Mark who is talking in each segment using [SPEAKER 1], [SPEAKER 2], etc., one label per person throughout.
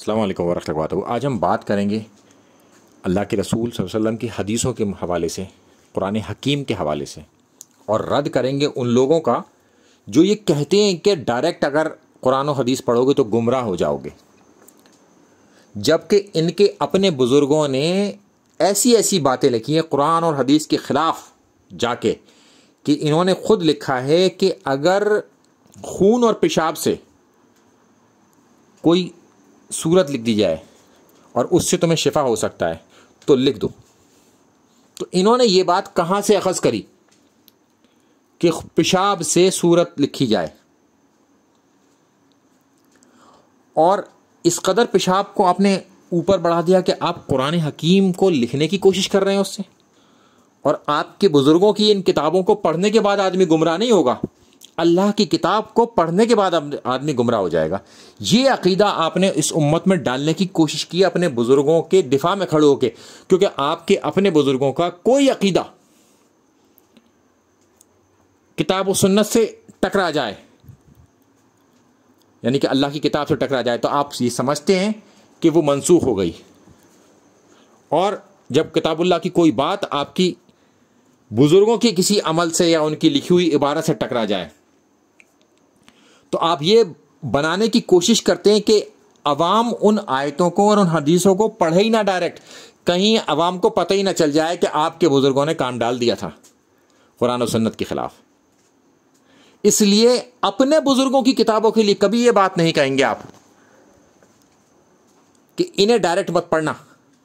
[SPEAKER 1] अल्लाम वरहमल आज हम बात करेंगे अल्लाह के रसूल वसल्लम की हदीसों के हवाले से कुरान हकीम के हवाले से और रद्द करेंगे उन लोगों का जो ये कहते हैं कि डायरेक्ट अगर कुरान हदीस पढ़ोगे तो गुमराह हो जाओगे जबकि इनके अपने बुज़ुर्गों ने ऐसी ऐसी बातें लिखी हैं कुरान और हदीस के ख़िलाफ़ जाके कि इन्होंने खुद लिखा है कि अगर खून और पेशाब से कोई सूरत लिख दी जाए और उससे तुम्हें शिफा हो सकता है तो लिख दो तो इन्होंने ये बात कहाँ से अखज़ करी कि पेशाब से सूरत लिखी जाए और इस कदर पेशाब को आपने ऊपर बढ़ा दिया कि आप कुरान हकीम को लिखने की कोशिश कर रहे हैं उससे और आपके बुज़ुर्गों की इन किताबों को पढ़ने के बाद आदमी गुमराह नहीं होगा अल्लाह की किताब को पढ़ने के बाद आदमी गुमराह हो जाएगा ये अकीदा आपने इस उम्मत में डालने की कोशिश की अपने बुज़ुर्गों के दिफा में खड़े होकर क्योंकि आपके अपने बुज़ुर्गों का कोई अकीदा किताब सुन्नत से टकरा जाए यानी कि अल्लाह की किताब से टकरा जाए तो आप ये समझते हैं कि वो मनसूख हो गई और जब किताबुल्लाह की कोई बात आपकी बुज़ुर्गों के किसी अमल से या उनकी लिखी हुई इबारत से टकरा जाए तो आप ये बनाने की कोशिश करते हैं कि अवाम उन आयतों को और उन हदीसों को पढ़े ही ना डायरेक्ट कहीं अवाम को पता ही ना चल जाए कि आपके बुज़ुर्गों ने काम डाल दिया था कुरान और सन्नत के ख़िलाफ़ इसलिए अपने बुज़ुर्गों की किताबों के लिए कभी ये बात नहीं कहेंगे आप कि इन्हें डायरेक्ट मत पढ़ना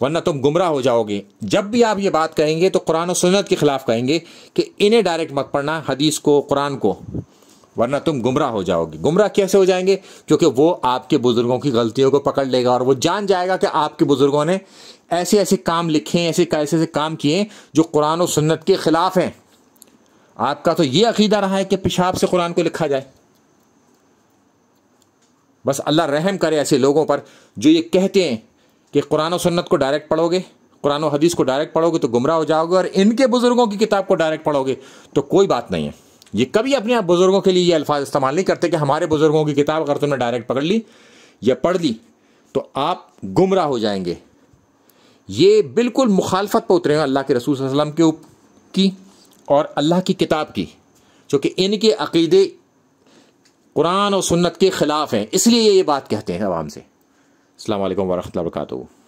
[SPEAKER 1] वरना तुम गुमराह हो जाओगे जब भी आप ये बात कहेंगे तो कुरान और सुन्नत के ख़िलाफ़ कहेंगे कि इन्हें डायरेक्ट मत पढ़ना हदीस को कुरान को वरना तुम गुमराह हो जाओगे गुमराह कैसे हो जाएंगे क्योंकि वो आपके बुजुर्गों की गलतियों को पकड़ लेगा और वो जान जाएगा कि आपके बुजुर्गों ने ऐसे ऐसे काम लिखे हैं ऐसे ऐसे ऐसे काम किए जो कुरान और सुन्नत के खिलाफ हैं आपका तो ये अकीदा रहा है कि पेशाब से कुरान को लिखा जाए बस अल्लाह रहम करे ऐसे लोगों पर जो ये कहते हैं कि कुरान और सुन्नत को डायरेक्ट पढ़ोगे कुरान और हदीस को डायरेक्ट पढ़ोगे तो गुमराह हो जाओगे और इनके बुज़ुर्गों की किताब को डायरेक्ट पढ़ोगे तो कोई बात नहीं है ये कभी अपने आप बुज़ुर्गों के लिए ये अल्फाज इस्तेमाल नहीं करते कि हमारे बुज़ुर्गों की किताब अगर तुमने डायरेक्ट पकड़ ली या पढ़ ली तो आप गुमराह हो जाएंगे ये बिल्कुल मुखालफत पर उतरे हैं अल्लाह के रसूल वसलम के उप की और अल्लाह की किताब की चूँकि इनके अकीदे कुरान और सुन्नत के ख़िलाफ़ हैं इसलिए ये बात कहते हैं आवाम से अल्लाम वरहमल वर्का